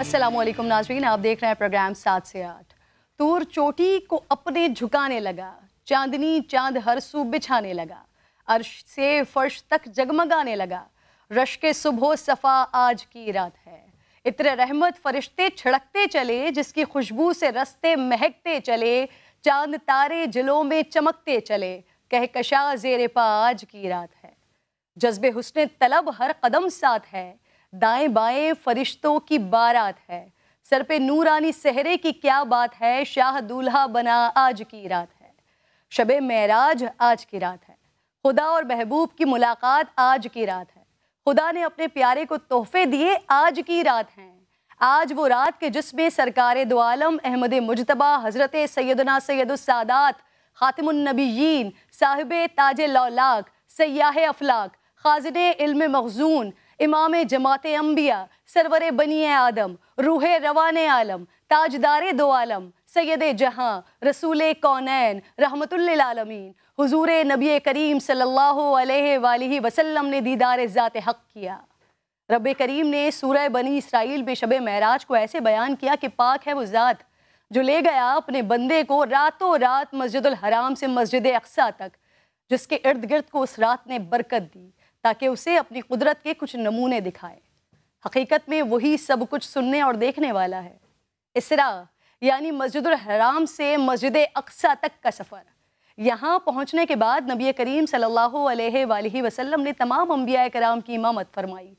असलम नाजरीन आप देख रहे हैं प्रोग्राम सात से आठ तूर चोटी को अपने झुकाने लगा चांदनी चांद हर सू बिछाने लगा अर्श से फर्श तक जगमगाने लगा रश के सुबह सफ़ा आज की रात है इतने रहमत फरिश्ते छिड़कते चले जिसकी खुशबू से रस्ते महकते चले चांद तारे जिलों में चमकते चले कह कशा जेरे पा आज की रात है जज्बे हुसन तलब हर कदम साथ है दाएं बाएं फरिश्तों की बारात है सर पे नूरानी सहरे की क्या बात है शाह दूल्हा बना आज की रात है शब महराज आज की रात है खुदा और महबूब की मुलाकात आज की रात है खुदा ने अपने प्यारे को तोहफे दिए आज की रात हैं आज वो रात के जिसमें सरकार दो आलम अहमद मुजतबा हज़रत सैदना सैदुलसादात ख़ातमनबीन साहिब ताज लौलाक सयाह अफलाक खाजन इल्म मखजून इमाम जमात अम्बिया सरवर बनी आदम रूह रवान आलम ताजदार दो आलम सैद जहाँ रसूल कौनैन रहमतुल्लामीन हजूर नबी करीम सल्ला वसलम ने दीदार ज़ात हक़ किया रब करीम ने सूर बनी इसराइल में शब महराज को ऐसे बयान किया कि पाक है वो ज़ात जो ले गया अपने बंदे को रातों रात मस्जिद हराम से मस्जिद अक्सा तक जिसके इर्द गिर्द को उस रात ने बरकत दी ताकि उसे अपनी कुदरत के कुछ नमूने दिखाएं हकीकत में वही सब कुछ सुनने और देखने वाला है इसरा यानी मस्जिद हराम से मस्जिद अक्सा तक का सफ़र यहाँ पहुँचने के बाद नबी करीम सल्ला वसलम ने तमाम अम्बिया कराम की इमामत फरमाई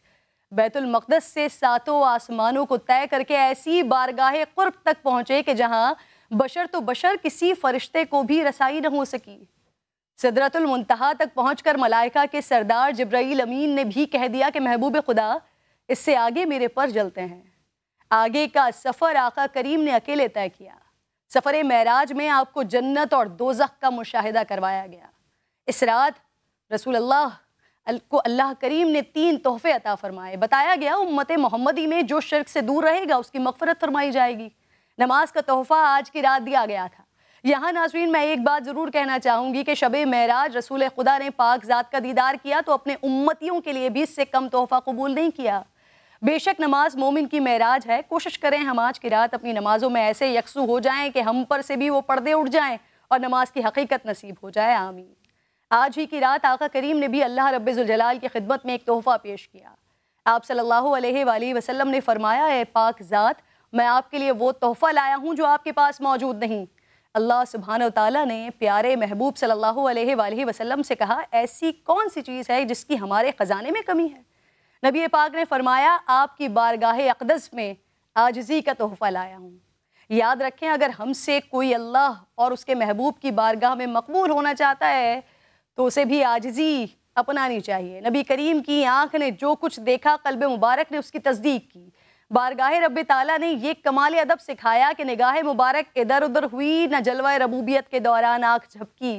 बैतुलमक़दस से सातों आसमानों को तय करके ऐसी बारगाह क़ुर्ब तक पहुँचे कि जहाँ बशर तो बशर किसी फरिश्ते को भी रसाई न हो सकी सिदरतुल मुंतहा तक पहुंचकर मलाइका के सरदार जब्राइल अमीन ने भी कह दिया कि महबूब खुदा इससे आगे मेरे पर जलते हैं आगे का सफ़र आका करीम ने अकेले तय किया सफ़र महराज में आपको जन्नत और दोजख का मुशाहिदा करवाया गया इस रात रसूल अल्लाह को अल्लाह करीम ने तीन तोहफ़े अता फ़रमाए बताया गया उम्मत मोहम्मदी में जो शर्क से दूर रहेगा उसकी मफ़रत फरमाई जाएगी नमाज का तोहफ़ा आज की रात दिया गया था यहाँ नाजरीन मैं एक बात ज़रूर कहना चाहूँगी कि शब महराज रसूल खुदा ने पाक ज़ात का दीदार किया तो अपने उम्मतियों के लिए भी इससे कम तोहफ़ा कबूल नहीं किया बेशक नमाज मोमिन की महराज है कोशिश करें हम आज की रात अपनी नमाज़ों में ऐसे यकसू हो जाएं कि हम पर से भी वो पर्दे उठ जाएं और नमाज की हकीकत नसीब हो जाए आमीन आज ही की रात आका करीम ने भी अल्लाह रबाल की खिदमत में एक तोहफ़ा पेश किया आप सल्लल्लाहु अलैहि वसल्लम ने फरमाया है पाक ज़ात मैं आपके लिए वो तोहफ़ा लाया हूँ जो आपके पास मौजूद नहीं अल्लाह सुबहान तला ने प्यारे महबूब सल्लल्लाहु अलैहि वसल्लम से कहा ऐसी कौन सी चीज़ है जिसकी हमारे ख़जाने में कमी है नबी पाक ने फरमाया आपकी बारगाह अकदस में आजजी का तोहफ़ा लाया हूँ याद रखें अगर हमसे कोई अल्लाह और उसके महबूब की बारगाह में मकबूल होना चाहता है तो उसे भी आजजी अपनानी चाहिए नबी करीम की आंख ने जो कुछ देखा कल्ब मुबारक ने उसकी तस्दीक की बारगाह रब ताला ने ये कमाल अदब सिखाया कि निगाह मुबारक इधर उधर हुई न जलवा रबूबियत के दौरान आँख झपकी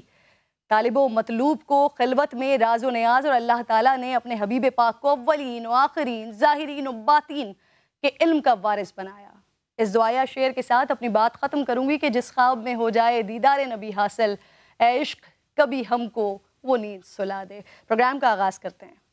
तालिब मतलूब को खलवत में राज व न्याज और अल्लाह ताला ने अपने हबीब पाक को अवलिन आखरीन ज़ाहरीन बातिन के इल्म का वारिस बनाया इस दुआया शेर के साथ अपनी बात ख़त्म करूँगी कि जिस ख्वाब में हो जाए दीदार नबी हासिल ऐश्क कभी हमको वो नींद सुला दे प्रोग्राम का आगाज़ करते हैं